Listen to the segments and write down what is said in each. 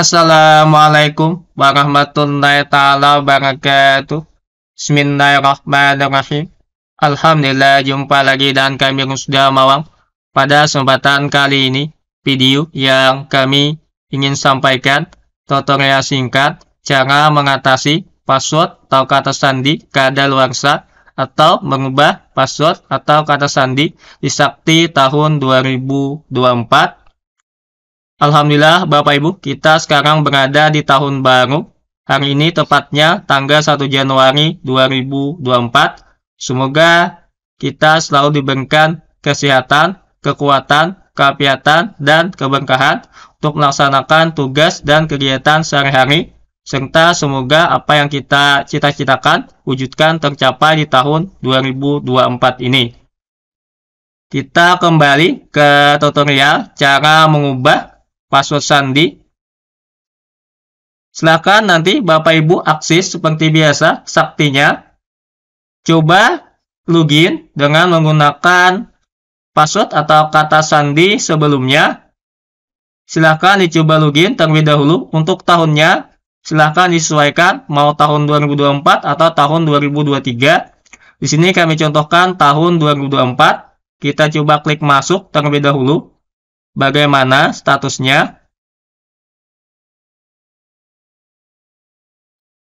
Assalamualaikum warahmatullahi taala wabarakatuh. Bismillahirrahmanirrahim. Alhamdulillah jumpa lagi dan kami sudah mawang. Pada kesempatan kali ini, video yang kami ingin sampaikan tutorial singkat cara mengatasi password atau kata sandi kada kadaluarsa atau mengubah password atau kata sandi di Sakti tahun 2024 Alhamdulillah Bapak Ibu, kita sekarang berada di tahun baru. Hari ini tepatnya tanggal 1 Januari 2024. Semoga kita selalu diberikan kesehatan, kekuatan, keapiatan, dan keberkahan untuk melaksanakan tugas dan kegiatan sehari-hari. Serta semoga apa yang kita cita-citakan wujudkan tercapai di tahun 2024 ini. Kita kembali ke tutorial cara mengubah password sandi. Silahkan nanti Bapak Ibu akses seperti biasa saktinya. Coba login dengan menggunakan password atau kata sandi sebelumnya. Silahkan dicoba login terlebih dahulu untuk tahunnya. Silahkan disesuaikan mau tahun 2024 atau tahun 2023. Di sini kami contohkan tahun 2024. Kita coba klik masuk terlebih dahulu. Bagaimana statusnya?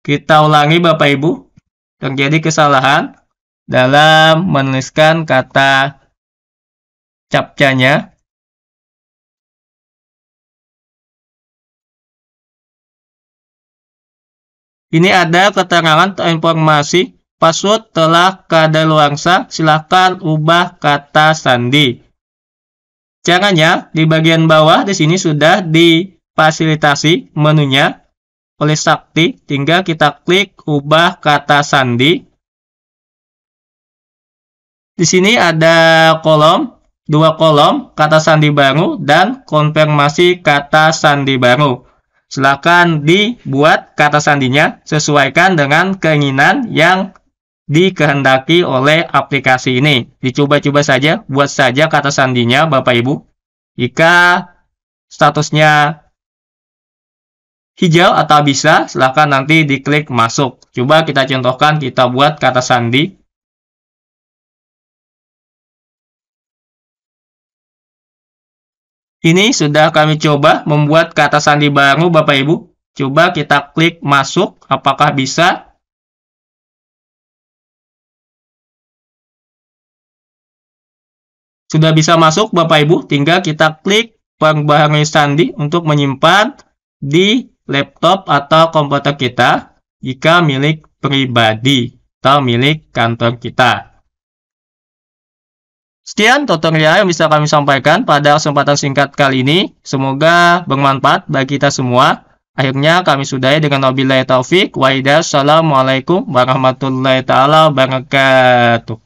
Kita ulangi Bapak Ibu. Terjadi kesalahan dalam menuliskan kata capcanya. Ini ada keterangan atau informasi password telah kadaluarsa, silahkan ubah kata sandi. Caranya, di bagian bawah di sini sudah difasilitasi menunya oleh Sakti. Tinggal kita klik ubah kata sandi. Di sini ada kolom, dua kolom, kata sandi baru, dan konfirmasi kata sandi baru. Silahkan dibuat kata sandinya, sesuaikan dengan keinginan yang dikehendaki oleh aplikasi ini. Dicoba-coba saja, buat saja kata sandinya Bapak Ibu. Jika statusnya hijau atau bisa, silahkan nanti diklik masuk. Coba kita contohkan, kita buat kata sandi. Ini sudah kami coba membuat kata sandi baru Bapak Ibu. Coba kita klik masuk, apakah bisa. Sudah bisa masuk Bapak Ibu, tinggal kita klik pengembangin sandi untuk menyimpan di laptop atau komputer kita jika milik pribadi atau milik kantor kita. Sekian tutorial yang bisa kami sampaikan pada kesempatan singkat kali ini. Semoga bermanfaat bagi kita semua. Akhirnya kami sudahi dengan wabillahi taufik. Waidah. Assalamualaikum warahmatullahi taala wabarakatuh.